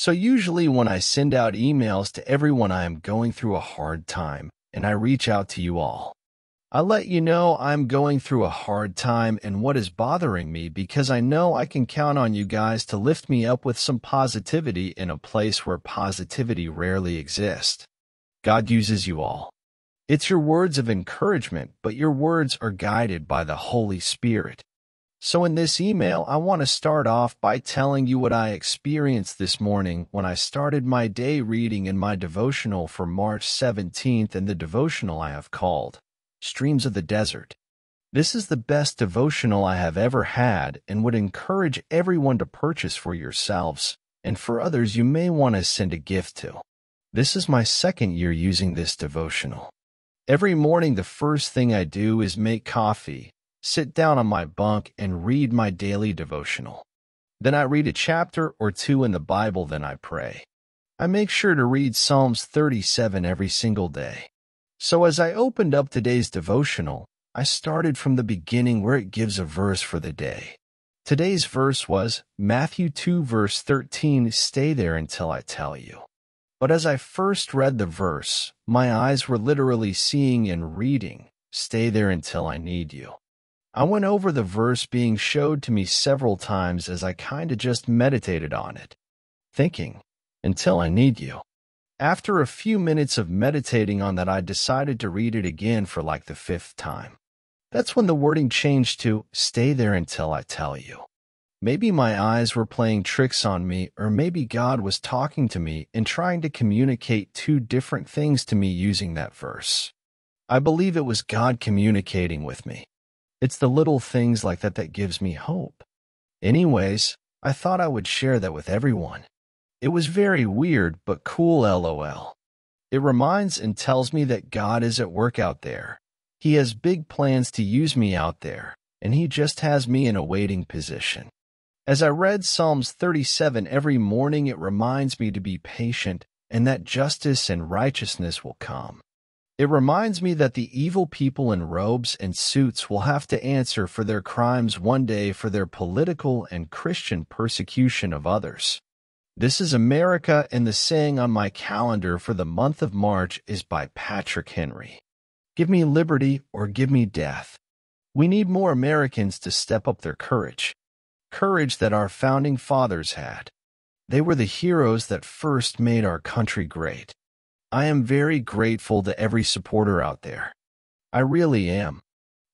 So usually when I send out emails to everyone, I am going through a hard time and I reach out to you all. I let you know I'm going through a hard time and what is bothering me because I know I can count on you guys to lift me up with some positivity in a place where positivity rarely exists. God uses you all. It's your words of encouragement, but your words are guided by the Holy Spirit. So, in this email, I want to start off by telling you what I experienced this morning when I started my day reading in my devotional for March 17th and the devotional I have called Streams of the Desert. This is the best devotional I have ever had and would encourage everyone to purchase for yourselves and for others you may want to send a gift to. This is my second year using this devotional. Every morning, the first thing I do is make coffee sit down on my bunk, and read my daily devotional. Then I read a chapter or two in the Bible, then I pray. I make sure to read Psalms 37 every single day. So as I opened up today's devotional, I started from the beginning where it gives a verse for the day. Today's verse was Matthew 2 verse 13, stay there until I tell you. But as I first read the verse, my eyes were literally seeing and reading, stay there until I need you. I went over the verse being showed to me several times as I kinda just meditated on it, thinking, until I need you. After a few minutes of meditating on that, I decided to read it again for like the fifth time. That's when the wording changed to, stay there until I tell you. Maybe my eyes were playing tricks on me, or maybe God was talking to me and trying to communicate two different things to me using that verse. I believe it was God communicating with me. It's the little things like that that gives me hope. Anyways, I thought I would share that with everyone. It was very weird, but cool lol. It reminds and tells me that God is at work out there. He has big plans to use me out there, and he just has me in a waiting position. As I read Psalms 37 every morning, it reminds me to be patient and that justice and righteousness will come. It reminds me that the evil people in robes and suits will have to answer for their crimes one day for their political and Christian persecution of others. This is America, and the saying on my calendar for the month of March is by Patrick Henry. Give me liberty or give me death. We need more Americans to step up their courage. Courage that our founding fathers had. They were the heroes that first made our country great. I am very grateful to every supporter out there. I really am.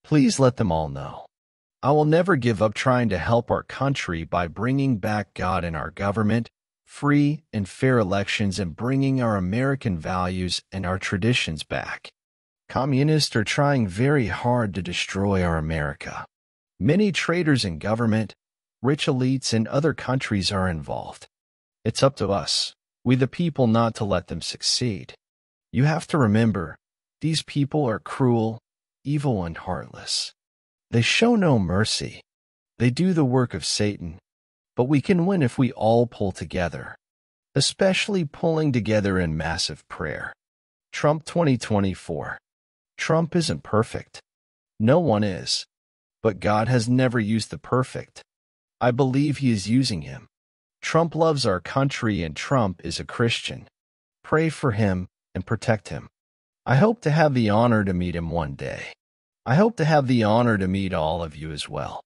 Please let them all know. I will never give up trying to help our country by bringing back God in our government, free and fair elections, and bringing our American values and our traditions back. Communists are trying very hard to destroy our America. Many traitors in government, rich elites, and other countries are involved. It's up to us we the people not to let them succeed. You have to remember, these people are cruel, evil, and heartless. They show no mercy. They do the work of Satan, but we can win if we all pull together, especially pulling together in massive prayer. Trump 2024. Trump isn't perfect. No one is. But God has never used the perfect. I believe he is using him. Trump loves our country and Trump is a Christian. Pray for him and protect him. I hope to have the honor to meet him one day. I hope to have the honor to meet all of you as well.